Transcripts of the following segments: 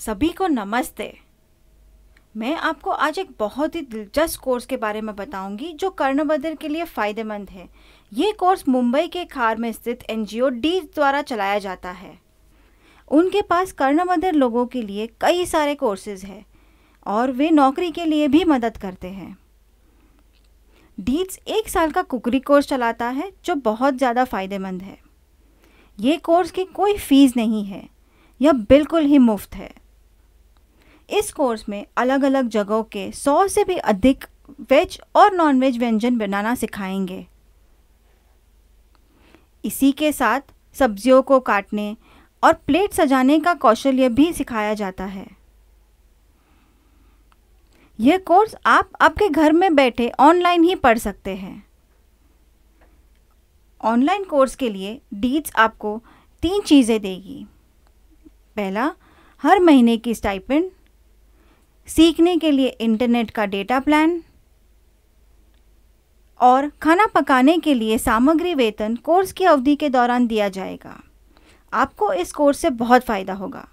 सभी को नमस्ते मैं आपको आज एक बहुत ही दिलचस्प कोर्स के बारे में बताऊंगी जो कर्णबद्र के लिए फ़ायदेमंद है ये कोर्स मुंबई के खार में स्थित एन डी द्वारा चलाया जाता है उनके पास कर्णबदर लोगों के लिए कई सारे कोर्सेज हैं और वे नौकरी के लिए भी मदद करते हैं डीज एक साल का कुकरी कोर्स चलाता है जो बहुत ज़्यादा फ़ायदेमंद है ये कोर्स की कोई फ़ीस नहीं है यह बिल्कुल ही मुफ्त है इस कोर्स में अलग अलग जगहों के सौ से भी अधिक वेज और नॉन वेज व्यंजन बनाना सिखाएंगे इसी के साथ सब्जियों को काटने और प्लेट सजाने का कौशल्य भी सिखाया जाता है यह कोर्स आप आपके घर में बैठे ऑनलाइन ही पढ़ सकते हैं ऑनलाइन कोर्स के लिए डीट्स आपको तीन चीज़ें देगी पहला हर महीने की स्टाइपेंड सीखने के लिए इंटरनेट का डेटा प्लान और खाना पकाने के लिए सामग्री वेतन कोर्स की अवधि के दौरान दिया जाएगा आपको इस कोर्स से बहुत फ़ायदा होगा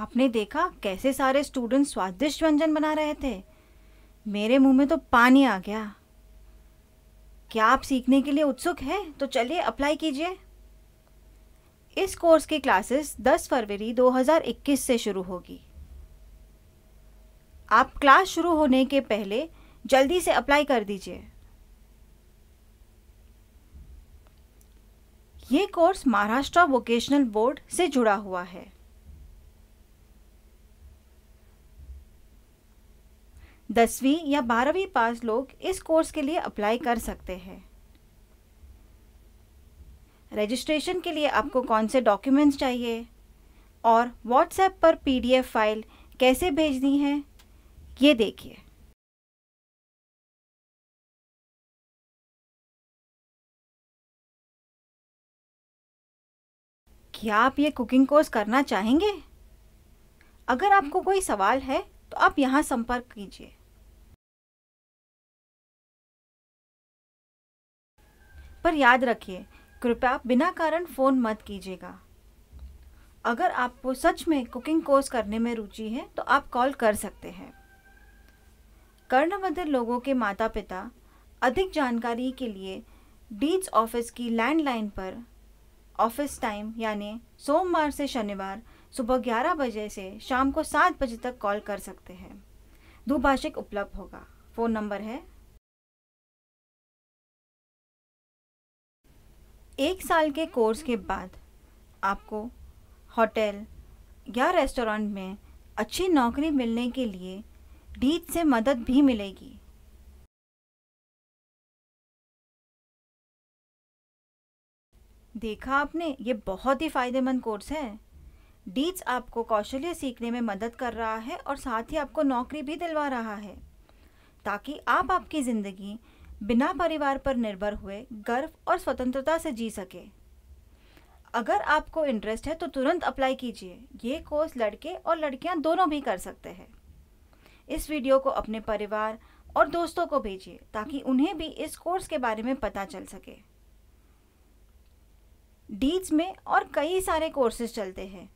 आपने देखा कैसे सारे स्टूडेंट स्वादिष्ट व्यंजन बना रहे थे मेरे मुंह में तो पानी आ गया क्या आप सीखने के लिए उत्सुक हैं तो चलिए अप्लाई कीजिए इस कोर्स की क्लासेस 10 फरवरी 2021 से शुरू होगी आप क्लास शुरू होने के पहले जल्दी से अप्लाई कर दीजिए ये कोर्स महाराष्ट्र वोकेशनल बोर्ड से जुड़ा हुआ है दसवीं या बारहवीं पास लोग इस कोर्स के लिए अप्लाई कर सकते हैं रजिस्ट्रेशन के लिए आपको कौन से डॉक्यूमेंट्स चाहिए और व्हाट्सएप पर पीडीएफ फाइल कैसे भेजनी है ये देखिए क्या आप ये कुकिंग कोर्स करना चाहेंगे अगर आपको कोई सवाल है तो आप यहाँ संपर्क कीजिए पर याद रखिए कृपया बिना कारण फ़ोन मत कीजिएगा अगर आपको सच में कुकिंग कोर्स करने में रुचि है तो आप कॉल कर सकते हैं कर्णबद्ध लोगों के माता पिता अधिक जानकारी के लिए डीज ऑफिस की लैंडलाइन पर ऑफिस टाइम यानी सोमवार से शनिवार सुबह 11 बजे से शाम को 7 बजे तक कॉल कर सकते हैं द्विभाषिक उपलब्ध होगा फ़ोन नंबर है एक साल के कोर्स के बाद आपको होटल या रेस्टोरेंट में अच्छी नौकरी मिलने के लिए डीट से मदद भी मिलेगी देखा आपने ये बहुत ही फ़ायदेमंद कोर्स है डीट्स आपको कौशल्य सीखने में मदद कर रहा है और साथ ही आपको नौकरी भी दिलवा रहा है ताकि आप आपकी ज़िंदगी बिना परिवार पर निर्भर हुए गर्व और स्वतंत्रता से जी सके अगर आपको इंटरेस्ट है तो तुरंत अप्लाई कीजिए ये कोर्स लड़के और लड़कियां दोनों भी कर सकते हैं इस वीडियो को अपने परिवार और दोस्तों को भेजिए ताकि उन्हें भी इस कोर्स के बारे में पता चल सके डीज में और कई सारे कोर्सेज चलते हैं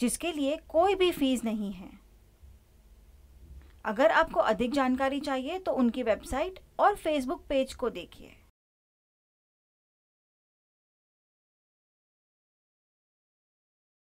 जिसके लिए कोई भी फीस नहीं है अगर आपको अधिक जानकारी चाहिए तो उनकी वेबसाइट और फेसबुक पेज को देखिए